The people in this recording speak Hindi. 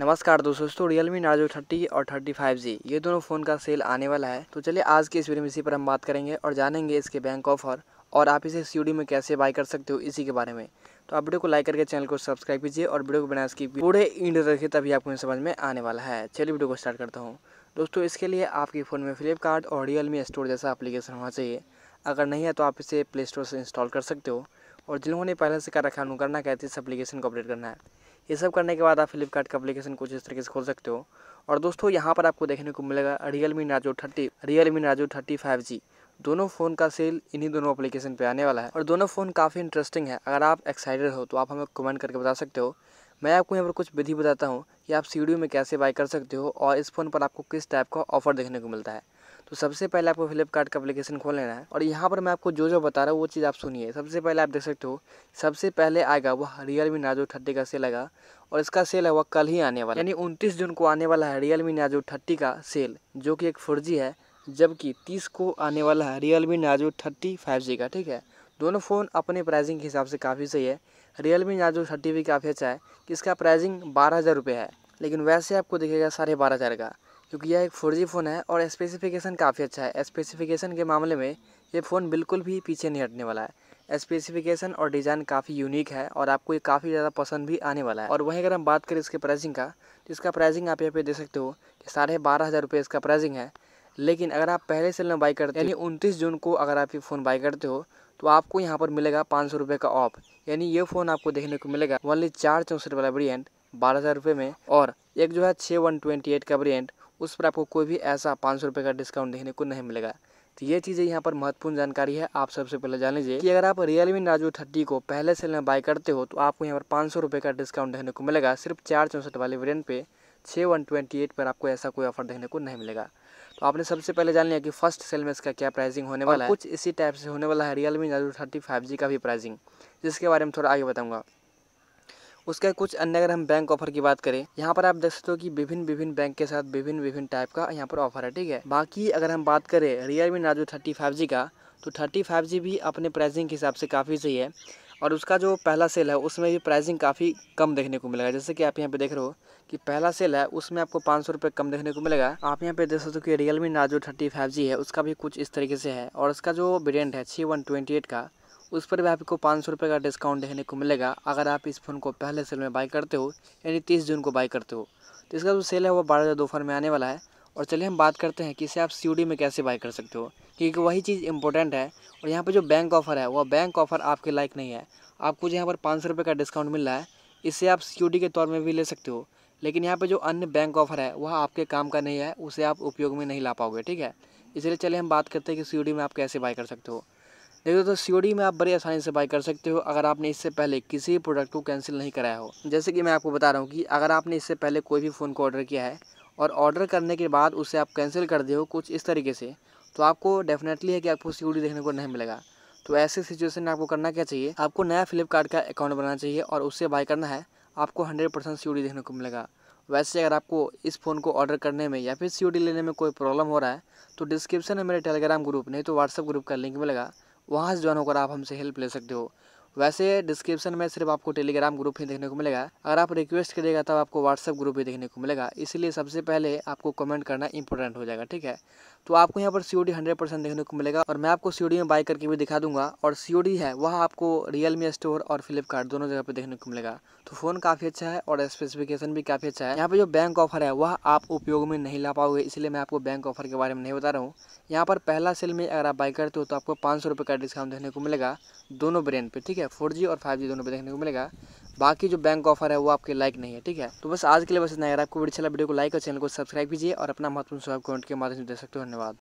नमस्कार दोस्तों दोस्तों रियलमी नार्जो 30 और 35G ये दोनों फ़ोन का सेल आने वाला है तो चलिए आज के इस वीडियो में इसी पर हम बात करेंगे और जानेंगे इसके बैंक ऑफर और आप इसे सी में कैसे बाय कर सकते हो इसी के बारे में तो आप वीडियो को लाइक करके चैनल को सब्सक्राइब कीजिए और वीडियो को बनाए इसकी पूरे इंड रखिए तभी आपको समझ में आने वाला है चलिए वीडियो को स्टार्ट करता हूँ दोस्तों इसके लिए आपके फ़ोन में फ्लिपकार्ट और रियलमी स्टोर जैसा अप्लीकेशन होना चाहिए अगर नहीं है तो आप इसे प्ले स्टोर से इंस्टॉल कर सकते हो और जिन्होंने पहले से कर रखा अनु करना कहते इस अपलीकेशन को अपडेट करना है ये सब करने के बाद आप फ्लिपकार्ट का अपलीकेशन कुछ इस तरीके से खोल सकते हो और दोस्तों यहाँ पर आपको देखने को मिलेगा Realme Narzo thirty Realme Narzo thirty five G दोनों फ़ोन का सेल इन्हीं दोनों एप्लीकेशन पे आने वाला है और दोनों फ़ोन काफ़ी इंटरेस्टिंग है अगर आप एक्साइटेड हो तो आप हमें कमेंट करके बता सकते हो मैं आपको यहाँ पर कुछ विधि बताता हूँ कि आप सी में कैसे बाई कर सकते हो और इस फ़ोन पर आपको किस टाइप का ऑफर देखने को मिलता है तो सबसे पहले आपको फ्लिपकार्ट का एप्लीकेशन खोल लेना है और यहाँ पर मैं आपको जो जो बता रहा हूँ वो चीज़ आप सुनिए सबसे पहले आप देख सकते हो सबसे पहले आएगा वह रियल मी नाजो थर्टी का सेल आएगा और इसका सेल है वह कल ही आने वाला यानी उनतीस जून को आने वाला है रियल मी नाजो थर्टी का सेल जो कि एक फोर है जबकि तीस को आने वाला है Realme Narzo thirty five का ठीक है दोनों फ़ोन अपने प्राइसिंग के हिसाब से काफ़ी सही है रियल मी नाजो थर्टी भी काफ़ी अच्छा है कि इसका प्राइसिंग बारह हज़ार रुपये है लेकिन वैसे आपको दिखेगा साढ़े बारह हज़ार का क्योंकि यह एक फोर फ़ोन है और स्पेसिफिकेशन काफ़ी अच्छा है स्पेसिफिकेशन के मामले में ये फ़ोन बिल्कुल भी पीछे नहीं हटने वाला है स्पेसिफिकेशन और डिज़ाइन काफ़ी यूनिक है और आपको ये काफ़ी ज़्यादा पसंद भी आने वाला है और वहीं अगर हम बात करें इसके प्राइसिंग का तो इसका प्राइसिंग आप यहाँ पे देख सकते हो कि साढ़े बारह हज़ार रुपये इसका प्राइसिंग है लेकिन अगर आप पहले सेल में बाई करते यानी उनतीस जून को अगर आप ये फ़ोन बाई करते हो तो आपको यहाँ पर मिलेगा पाँच सौ रुपये का ऑफ यानी ये फ़ोन आपको देखने को मिलेगा ओनली चार चौंसठ वाला ब्रियंट बारह हज़ार रुपये में और एक जो है छः वन ट्वेंटी एट का ब्रियंट उस पर आपको कोई भी ऐसा पाँच सौ का डिस्काउंट देखने को नहीं मिलेगा तो ये चीज़ें यहाँ पर महत्वपूर्ण जानकारी है आप सबसे पहले जान लीजिए कि अगर आप रियल मी नाजो थर्टी को पहले सेल में बाय करते हो तो आपको यहाँ पर पाँच सौ का डिस्काउंट देखने को मिलेगा सिर्फ चार चौंसठ वाले वेरियंट पे छः वन ट्वेंटी एट पर आपको ऐसा कोई ऑफर देखने को नहीं मिलेगा तो आपने सबसे पहले जान लिया कि फर्स्ट सेल में इसका क्या प्राइसिंग होने वाला है कुछ इसी टाइप से होने वाला है Realme Narzo thirty five G का भी प्राइसिंग जिसके बारे में थोड़ा आगे बताऊँगा उसके कुछ अन्य अगर हम बैंक ऑफर की बात करें यहाँ पर आप देख सकते हो कि विभिन्न विभिन्न बैंक के साथ विभिन्न विभिन्न टाइप का यहाँ पर ऑफर है ठीक है बाकी अगर हम बात करें Realme Narzo thirty five G का तो थर्टी फाइव जी भी अपने प्राइसिंग के हिसाब से काफ़ी सही है और उसका जो पहला सेल है उसमें भी प्राइसिंग काफ़ी कम देखने को मिलेगा जैसे कि आप यहाँ पे देख रहे हो कि पहला सेल है उसमें आपको पाँच सौ रुपये कम देखने को मिलेगा आप यहाँ पे देख सकते हो कि Realme Narzo thirty five G है उसका भी कुछ इस तरीके से है और उसका जो ब्रेंड है छी वन ट्वेंटी एट का उस पर भी आपको पाँच सौ रुपये का डिस्काउंट देखने को मिलेगा अगर आप इस फ़ोन को पहले सेल में बाई करते हो यानी तीस जून को बाई करते हो तो इसका जो सेल है वो बारह हज़ार दोपहर में आने वाला है और चलिए हम बात करते हैं कि इसे आप सी में कैसे बाई कर सकते हो क्योंकि वही चीज़ इंपॉर्टेंट है और यहाँ पर जो बैंक ऑफ़र है वह बैंक ऑफ़र आपके लायक नहीं है आपको जो यहाँ पर पाँच सौ रुपये का डिस्काउंट मिल रहा है इसे आप सी के तौर में भी ले सकते हो लेकिन यहाँ पर जो अन्य बैंक ऑफ़र है वह आपके काम का नहीं है उसे आप उपयोग में नहीं ला पाओगे ठीक है इसलिए चले हम बात करते हैं कि सी में आप कैसे बाई कर सकते हो देखो तो सी में आप बड़ी आसानी से बाई कर सकते हो अगर आपने इससे पहले किसी प्रोडक्ट को कैंसिल नहीं कराया हो जैसे कि मैं आपको बता रहा हूँ कि अगर आपने इससे पहले कोई भी फ़ोन को ऑर्डर किया है और ऑर्डर करने के बाद उसे आप कैंसिल कर दे हो कुछ इस तरीके से तो आपको डेफिनेटली है कि आपको सी देखने को नहीं मिलेगा तो ऐसे सिचुएशन में आपको करना क्या चाहिए आपको नया फ्लिपकार्ट का अकाउंट बनाना चाहिए और उससे बाय करना है आपको हंड्रेड परसेंट सी देखने को मिलेगा वैसे अगर आपको इस फ़ोन को ऑर्डर करने में या फिर सी लेने में कोई प्रॉब्लम हो रहा है तो डिस्क्रिप्शन में मेरे टेलीग्राम ग्रुप नहीं तो व्हाट्सअप ग्रुप का लिंक मिलेगा वहाँ से ज्वाइन होकर आप हमसे हेल्प ले सकते हो वैसे डिस्क्रिप्शन में सिर्फ आपको टेलीग्राम ग्रुप ही देखने को मिलेगा अगर आप रिक्वेस्ट करिएगा तब आपको व्हाट्सअप ग्रुप भी देखने को मिलेगा इसलिए सबसे पहले आपको कमेंट करना इंपॉर्टेंट हो जाएगा ठीक है तो आपको यहाँ पर सी ओ हंड्रेड परसेंट देखने को मिलेगा और मैं आपको सी में बाई करके भी दिखा दूंगा और सी है वह आपको रियलमी स्टोर और फ्लिपकार्ट दोनों जगह पर देखने को मिलेगा तो फ़ोन काफ़ी अच्छा है और स्पेसिफिकेशन भी काफ़ी अच्छा है यहाँ पर जो बैंक ऑफर है वह आप उपयोग में नहीं ला पाओगे इसलिए मैं आपको बैंक ऑफर के बारे में नहीं बता रहा हूँ यहाँ पर पहला सेल में अगर आप बाई करते हो तो आपको पाँच सौ का डिस्काउंट देखने को मिलेगा दोनों ब्रांड पर ठीक है है फोर जी और फाइव जी दोनों पर देखने को मिलेगा बाकी जो बैंक ऑफर है वो आपके लाइक नहीं है ठीक है तो बस आज के लिए बस इतना अगर आपको वीडियो चला अच्छा वीडियो को लाइक और चैनल को सब्सक्राइब कीजिए और अपना महत्वपूर्ण सुझाव कमेंट के माध्यम से दे सकते हो धन्यवाद